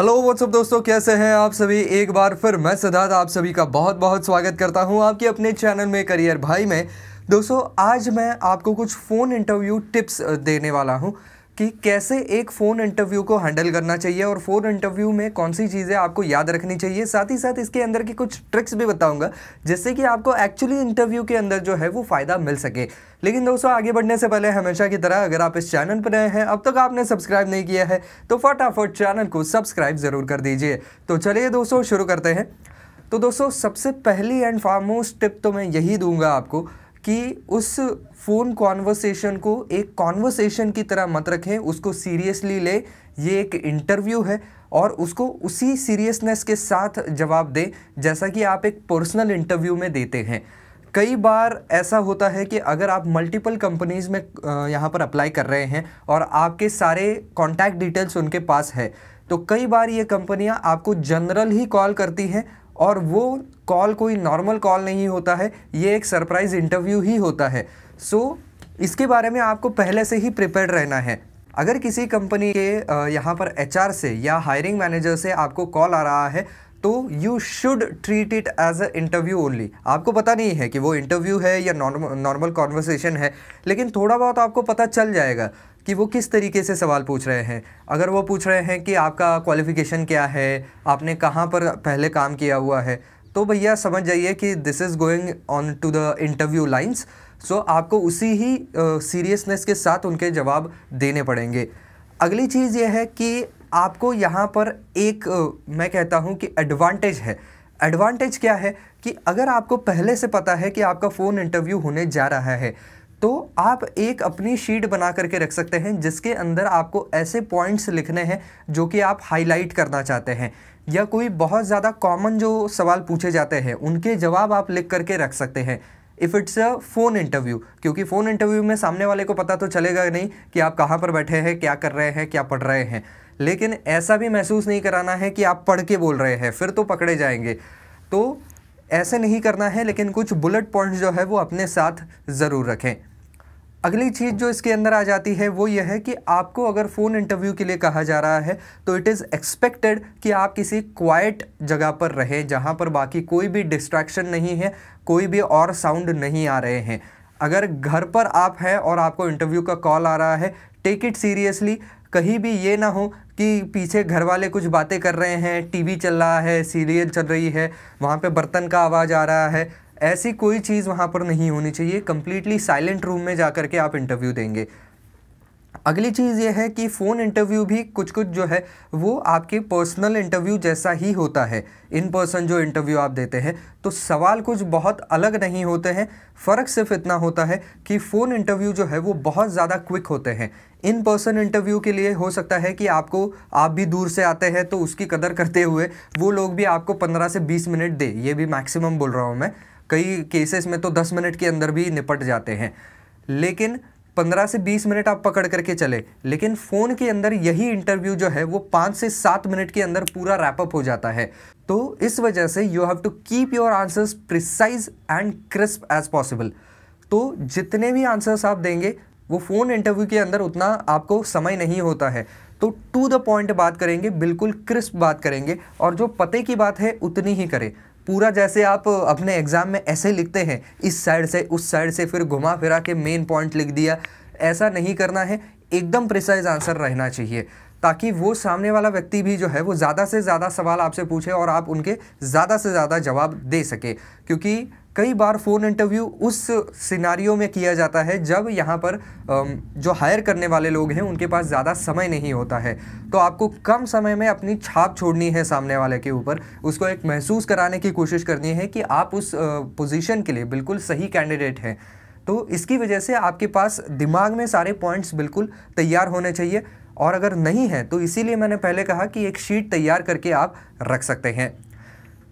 hello what's up दोस्तों कैसे हैं आप सभी एक बार फिर मैं सिद्धार्थ आप सभी का बहुत बहुत स्वागत करता हूं आपके अपने चैनल में करियर भाई में दोस्तों आज मैं आपको कुछ फ़ोन इंटरव्यू टिप्स देने वाला हूं कि कैसे एक फ़ोन इंटरव्यू को हैंडल करना चाहिए और फ़ोन इंटरव्यू में कौन सी चीज़ें आपको याद रखनी चाहिए साथ ही साथ इसके अंदर की कुछ ट्रिक्स भी बताऊंगा जिससे कि आपको एक्चुअली इंटरव्यू के अंदर जो है वो फ़ायदा मिल सके लेकिन दोस्तों आगे बढ़ने से पहले हमेशा की तरह अगर आप इस चैनल पर रहे हैं अब तक आपने सब्सक्राइब नहीं किया है तो फटाफट चैनल को सब्सक्राइब ज़रूर कर दीजिए तो चलिए दोस्तों शुरू करते हैं तो दोस्तों सबसे पहली एंड फार्मोस्ट टिप तो मैं यही दूंगा आपको कि उस फ़ोन कॉन्वर्सेशन को एक कॉन्वर्सेशन की तरह मत रखें उसको सीरियसली ले ये एक इंटरव्यू है और उसको उसी सीरियसनेस के साथ जवाब दें जैसा कि आप एक पर्सनल इंटरव्यू में देते हैं कई बार ऐसा होता है कि अगर आप मल्टीपल कंपनीज़ में यहाँ पर अप्लाई कर रहे हैं और आपके सारे कॉन्टैक्ट डिटेल्स उनके पास है तो कई बार ये कंपनियाँ आपको जनरल ही कॉल करती हैं और वो कॉल कोई नॉर्मल कॉल नहीं होता है ये एक सरप्राइज़ इंटरव्यू ही होता है सो so, इसके बारे में आपको पहले से ही प्रिपेयर रहना है अगर किसी कंपनी के यहाँ पर एच से या हायरिंग मैनेजर से आपको कॉल आ रहा है तो you should treat it as a interview only आपको पता नहीं है कि वो इंटरव्यू है या नॉर्मल नॉर्मल कॉन्वर्सेशन है लेकिन थोड़ा बहुत आपको पता चल जाएगा कि वो किस तरीके से सवाल पूछ रहे हैं अगर वो पूछ रहे हैं कि आपका क्वालिफ़िकेशन क्या है आपने कहाँ पर पहले काम किया हुआ है तो भैया समझ जाइए कि this is going on to the interview lines so आपको उसी ही सीरियसनेस uh, के साथ उनके जवाब देने पड़ेंगे अगली चीज़ यह है कि आपको यहाँ पर एक uh, मैं कहता हूँ कि एडवांटेज है एडवांटेज क्या है कि अगर आपको पहले से पता है कि आपका फ़ोन इंटरव्यू होने जा रहा है तो आप एक अपनी शीट बना करके रख सकते हैं जिसके अंदर आपको ऐसे पॉइंट्स लिखने हैं जो कि आप हाईलाइट करना चाहते हैं या कोई बहुत ज़्यादा कॉमन जो सवाल पूछे जाते हैं उनके जवाब आप लिख करके रख सकते हैं if it's a phone interview क्योंकि फ़ोन इंटरव्यू में सामने वाले को पता तो चलेगा नहीं कि आप कहाँ पर बैठे हैं क्या कर रहे हैं क्या पढ़ रहे हैं लेकिन ऐसा भी महसूस नहीं कराना है कि आप पढ़ के बोल रहे हैं फिर तो पकड़े जाएंगे तो ऐसे नहीं करना है लेकिन कुछ बुलेट पॉइंट्स जो है वो अपने साथ ज़रूर रखें अगली चीज़ जो इसके अंदर आ जाती है वो यह है कि आपको अगर फ़ोन इंटरव्यू के लिए कहा जा रहा है तो इट इज़ एक्सपेक्टेड कि आप किसी क्वाइट जगह पर रहें जहाँ पर बाकी कोई भी डिस्ट्रैक्शन नहीं है कोई भी और साउंड नहीं आ रहे हैं अगर घर पर आप हैं और आपको इंटरव्यू का कॉल आ रहा है टेक इट सीरियसली कहीं भी ये ना हो कि पीछे घर वाले कुछ बातें कर रहे हैं टीवी चल रहा है सीरियल चल रही है वहाँ पे बर्तन का आवाज़ आ रहा है ऐसी कोई चीज़ वहाँ पर नहीं होनी चाहिए कम्प्लीटली साइलेंट रूम में जा करके आप इंटरव्यू देंगे अगली चीज़ यह है कि फ़ोन इंटरव्यू भी कुछ कुछ जो है वो आपके पर्सनल इंटरव्यू जैसा ही होता है इन पर्सन जो इंटरव्यू आप देते हैं तो सवाल कुछ बहुत अलग नहीं होते हैं फ़र्क सिर्फ इतना होता है कि फ़ोन इंटरव्यू जो है वो बहुत ज़्यादा क्विक होते हैं इन पर्सन इंटरव्यू के लिए हो सकता है कि आपको आप भी दूर से आते हैं तो उसकी कदर करते हुए वो लोग भी आपको पंद्रह से बीस मिनट दे ये भी मैक्सिमम बोल रहा हूँ मैं कई केसेस में तो दस मिनट के अंदर भी निपट जाते हैं लेकिन पंद्रह से बीस मिनट आप पकड़ करके चले लेकिन फ़ोन के अंदर यही इंटरव्यू जो है वो पाँच से सात मिनट के अंदर पूरा रैपअप हो जाता है तो इस वजह से you have to keep your answers precise and crisp as possible तो जितने भी आंसर्स आप देंगे वो फ़ोन इंटरव्यू के अंदर उतना आपको समय नहीं होता है तो टू द पॉइंट बात करेंगे बिल्कुल क्रिस्प बात करेंगे और जो पते की बात है उतनी ही करें पूरा जैसे आप अपने एग्ज़ाम में ऐसे लिखते हैं इस साइड से उस साइड से फिर घुमा फिरा के मेन पॉइंट लिख दिया ऐसा नहीं करना है एकदम प्रिसाइज आंसर रहना चाहिए ताकि वो सामने वाला व्यक्ति भी जो है वो ज़्यादा से ज़्यादा सवाल आपसे पूछे और आप उनके ज़्यादा से ज़्यादा जवाब दे सके क्योंकि कई बार फ़ोन इंटरव्यू उस सिनारियों में किया जाता है जब यहाँ पर जो हायर करने वाले लोग हैं उनके पास ज़्यादा समय नहीं होता है तो आपको कम समय में अपनी छाप छोड़नी है सामने वाले के ऊपर उसको एक महसूस कराने की कोशिश करनी है कि आप उस पोजीशन के लिए बिल्कुल सही कैंडिडेट हैं तो इसकी वजह से आपके पास दिमाग में सारे पॉइंट्स बिल्कुल तैयार होने चाहिए और अगर नहीं है तो इसीलिए मैंने पहले कहा कि एक शीट तैयार करके आप रख सकते हैं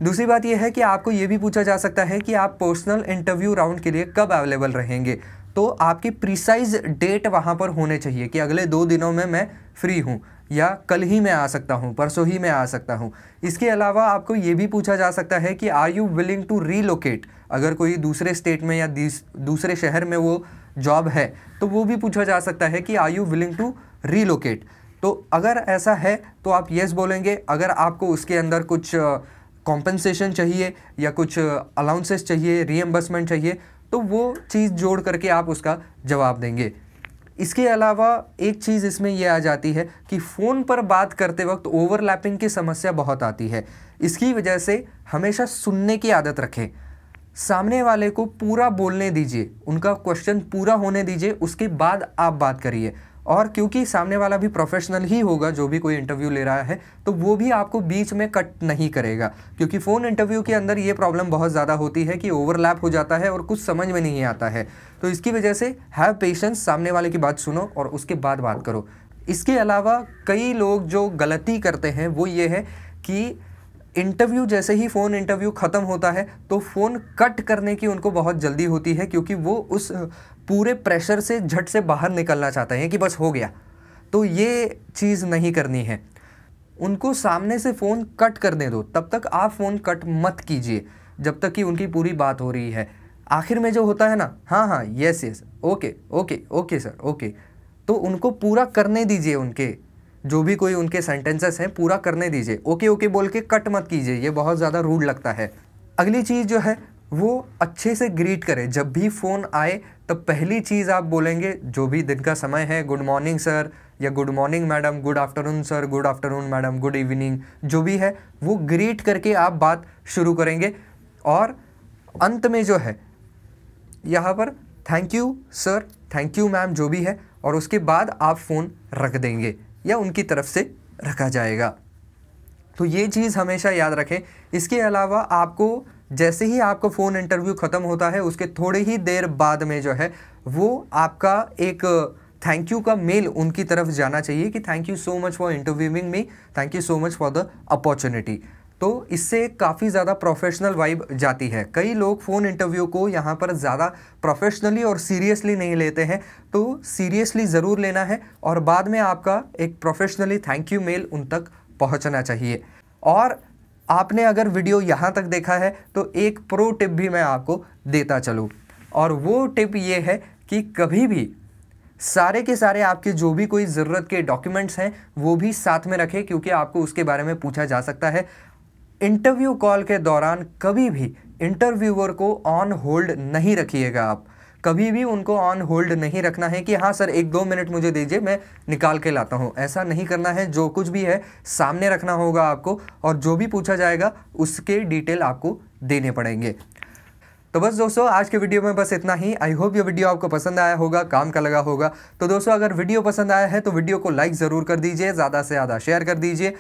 दूसरी बात यह है कि आपको ये भी पूछा जा सकता है कि आप पर्सनल इंटरव्यू राउंड के लिए कब अवेलेबल रहेंगे तो आपकी प्रिसाइज डेट वहाँ पर होने चाहिए कि अगले दो दिनों में मैं फ्री हूँ या कल ही मैं आ सकता हूँ परसों ही मैं आ सकता हूँ इसके अलावा आपको ये भी पूछा जा सकता है कि are you willing to relocate अगर कोई दूसरे स्टेट में या दूसरे शहर में वो जॉब है तो वो भी पूछा जा सकता है कि are you willing to relocate तो अगर ऐसा है तो आप येस बोलेंगे अगर आपको उसके अंदर कुछ कॉम्पनसेशन चाहिए या कुछ अलाउंसेस चाहिए रीएम्बर्समेंट चाहिए तो वो चीज़ जोड़ करके आप उसका जवाब देंगे इसके अलावा एक चीज़ इसमें यह आ जाती है कि फ़ोन पर बात करते वक्त ओवरलैपिंग की समस्या बहुत आती है इसकी वजह से हमेशा सुनने की आदत रखें सामने वाले को पूरा बोलने दीजिए उनका क्वेश्चन पूरा होने दीजिए उसके बाद आप बात करिए और क्योंकि सामने वाला भी प्रोफेशनल ही होगा जो भी कोई इंटरव्यू ले रहा है तो वो भी आपको बीच में कट नहीं करेगा क्योंकि फ़ोन इंटरव्यू के अंदर ये प्रॉब्लम बहुत ज़्यादा होती है कि ओवरलैप हो जाता है और कुछ समझ में नहीं आता है तो इसकी वजह से हैव पेशेंस सामने वाले की बात सुनो और उसके बाद बात करो इसके अलावा कई लोग जो गलती करते हैं वो ये है कि इंटरव्यू जैसे ही फ़ोन इंटरव्यू ख़त्म होता है तो फ़ोन कट करने की उनको बहुत जल्दी होती है क्योंकि वो उस पूरे प्रेशर से झट से बाहर निकलना चाहते हैं कि बस हो गया तो ये चीज़ नहीं करनी है उनको सामने से फ़ोन कट करने दो तब तक आप फ़ोन कट मत कीजिए जब तक कि उनकी पूरी बात हो रही है आखिर में जो होता है ना हाँ हाँ yes yes okay okay okay sir okay तो उनको पूरा करने दीजिए उनके जो भी कोई उनके सेंटेंसेस हैं पूरा करने दीजिए ओके ओके बोल के कट मत कीजिए ये बहुत ज़्यादा रूड लगता है अगली चीज़ जो है वो अच्छे से ग्रीट करें जब भी फ़ोन आए तब पहली चीज़ आप बोलेंगे जो भी दिन का समय है गुड मॉर्निंग सर या good morning madam good afternoon sir good afternoon madam good evening जो भी है वो ग्रीट करके आप बात शुरू करेंगे और अंत में जो है यहाँ पर thank you sir thank you ma'am जो भी है और उसके बाद आप फ़ोन रख देंगे या उनकी तरफ से रखा जाएगा तो ये चीज़ हमेशा याद रखें इसके अलावा आपको जैसे ही आपका फ़ोन इंटरव्यू ख़त्म होता है उसके थोड़े ही देर बाद में जो है वो आपका एक थैंक यू का मेल उनकी तरफ जाना चाहिए कि thank you so much for interviewing me thank you so much for the opportunity तो इससे काफ़ी ज़्यादा प्रोफेशनल वाइब जाती है कई लोग फ़ोन इंटरव्यू को यहाँ पर ज़्यादा प्रोफेशनली और सीरियसली नहीं लेते हैं तो सीरियसली ज़रूर लेना है और बाद में आपका एक प्रोफेशनली थैंक यू मेल उन तक पहुँचना चाहिए और आपने अगर वीडियो यहाँ तक देखा है तो एक प्रो टिप भी मैं आपको देता चलूँ और वो टिप ये है कि कभी भी सारे के सारे आपके जो भी कोई ज़रूरत के डॉक्यूमेंट्स हैं वो भी साथ में रखें क्योंकि आपको उसके बारे में पूछा जा सकता है इंटरव्यू कॉल के दौरान कभी भी इंटरव्यूअर को ऑन होल्ड नहीं रखिएगा आप कभी भी उनको ऑन होल्ड नहीं रखना है कि हाँ सर एक दो मिनट मुझे दीजिए मैं निकाल के लाता हूँ ऐसा नहीं करना है जो कुछ भी है सामने रखना होगा आपको और जो भी पूछा जाएगा उसके डिटेल आपको देने पड़ेंगे तो बस दोस्तों आज के वीडियो में बस इतना ही आई होप ये वीडियो आपको पसंद आया होगा काम का लगा होगा तो दोस्तों अगर वीडियो पसंद आया है तो वीडियो को लाइक ज़रूर कर दीजिए ज़्यादा से ज़्यादा शेयर कर दीजिए